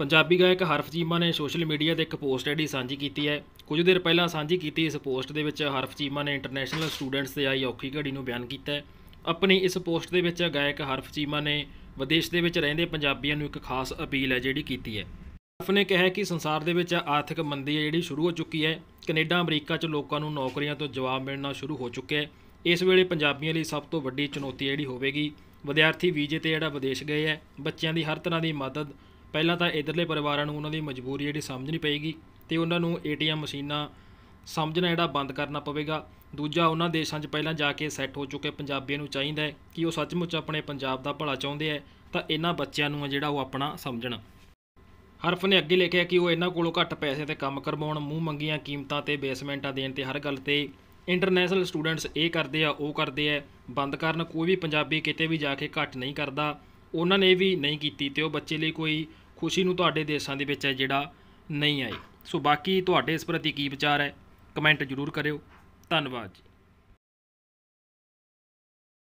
ਪੰਜਾਬੀ ਗਾਇਕ ਹਰਫ ਚੀਮਾ ਨੇ social media ਤੇ ਇੱਕ ਪੋਸਟ ਐਡੀ ਸਾਂਝੀ ਕੀਤੀ ਹੈ ਕੁਝ ਦਿਨ ਪਹਿਲਾਂ ਸਾਂਝੀ ਕੀਤੀ ਇਸ ਪੋਸਟ ਦੇ ਵਿੱਚ ਹਰਫ ਚੀਮਾ ਨੇ ਇੰਟਰਨੈਸ਼ਨਲ ਸਟੂਡੈਂਟਸ ਤੇ ਆਈ ਔਖੀ ਘੜੀ ਨੂੰ ਬਿਆਨ ਕੀਤਾ ਹੈ ਆਪਣੀ ਇਸ ਪੋਸਟ ਦੇ ਵਿੱਚ ਗਾਇਕ ਹਰਫ ਚੀਮਾ ਨੇ ਵਿਦੇਸ਼ ਦੇ ਵਿੱਚ ਰਹਿੰਦੇ ਪੰਜਾਬੀਆਂ ਨੂੰ ਇੱਕ ਖਾਸ ਅਪੀਲ ਹੈ ਜਿਹੜੀ ਕੀਤੀ ਹੈ ਹਰਫ ਨੇ ਕਿਹਾ ਕਿ ਸੰਸਾਰ ਦੇ ਵਿੱਚ ਆਰਥਿਕ ਮੰਦੀ ਹੈ ਜਿਹੜੀ ਸ਼ੁਰੂ ਹੋ ਚੁੱਕੀ ਹੈ ਕੈਨੇਡਾ ਅਮਰੀਕਾ 'ਚ ਲੋਕਾਂ ਨੂੰ ਨੌਕਰੀਆਂ ਤੋਂ ਜਵਾਬ ਮਿਲਣਾ ਸ਼ੁਰੂ ਹੋ ਚੁੱਕਿਆ ਹੈ ਇਸ ਵੇਲੇ ਪੰਜਾਬੀਆਂ ਲਈ ਸਭ ਤੋਂ ਵੱਡੀ ਚੁਣੌਤੀ ਜਿਹੜੀ ਹੋਵੇਗੀ ਵਿਦਿਆਰਥੀ ਵੀਜ਼ੇ ਤੇ ਜਿਹੜਾ ਵਿਦੇਸ਼ ਗਏ ਹੈ ਬੱਚਿਆਂ ਦੀ ਹਰ ਤਰ੍ਹਾਂ ਦੀ ਮਦਦ ਪਹਿਲਾਂ ਤਾਂ ਇਧਰਲੇ ਪਰਿਵਾਰਾਂ ਨੂੰ ਉਹਨਾਂ ਦੀ ਮਜਬੂਰੀ ਜਿਹੜੀ ਸਮਝਣੀ ਪਈਗੀ ਤੇ ਉਹਨਾਂ ਨੂੰ ਏਟੀਐਮ ਮਸ਼ੀਨਾਂ ਸਮਝਣਾ ਜਿਹੜਾ ਬੰਦ ਕਰਨਾ ਪਵੇਗਾ ਦੂਜਾ ਉਹਨਾਂ ਦੇਸ਼ਾਂ 'ਚ ਪਹਿਲਾਂ ਜਾ ਕੇ ਸੈੱਟ ਹੋ ਚੁੱਕੇ ਪੰਜਾਬੀਆਂ ਨੂੰ ਚਾਹੀਦਾ ਹੈ ਕਿ ਉਹ ਸੱਚਮੁੱਚ ਆਪਣੇ ਪੰਜਾਬ ਦਾ ਭਲਾ ਚਾਹੁੰਦੇ ਹੈ ਤਾਂ ਇਹਨਾਂ ਬੱਚਿਆਂ ਨੂੰ ਜਿਹੜਾ ਉਹ ਆਪਣਾ ਸਮਝਣ ਹਰਫ ਨੇ ਅੱਗੇ ਲਿਖਿਆ ਕਿ ਉਹ ਇਹਨਾਂ ਕੋਲੋਂ ਘੱਟ ਪੈਸੇ ਤੇ ਕੰਮ ਕਰਵਾਉਣ ਮੂੰਹ ਮੰਗੀਆਂ ਕੀਮਤਾਂ ਤੇ ਬੇਸਮੈਂਟਾਂ ਦੇਣ ਤੇ ਹਰ ਗੱਲ ਤੇ ਇੰਟਰਨੈਸ਼ਨਲ ਸਟੂਡੈਂਟਸ ਇਹ ਕਰਦੇ ਆ ਉਹ ਕਰਦੇ ਆ ਬੰਦ ਕਰਨ ਕੋਈ ਵੀ ਪੰਜਾਬੀ ਕਿਤੇ ਵੀ ਜਾ ਕੇ ਘੱਟ ਨਹੀਂ ਕਰਦਾ ਉਹਨਾਂ ਨੇ ਵੀ ਨਹੀਂ ਕੀਤੀ ਤੇ ਉਹ ਬੱਚੇ ਲਈ ਕੋਈ ਖੁਸ਼ੀ ਨੂੰ ਤੁਹਾਡੇ ਦੇਸ਼ਾਂ ਦੇ ਵਿੱਚ ਹੈ ਜਿਹੜਾ ਨਹੀਂ ਆਈ ਸੋ ਬਾਕੀ ਤੁਹਾਡੇ ਇਸ ਪ੍ਰਤੀ ਕੀ ਵਿਚਾਰ ਹੈ ਕਮੈਂਟ ਜ਼ਰੂਰ ਕਰਿਓ ਧੰਨਵਾਦ ਜੀ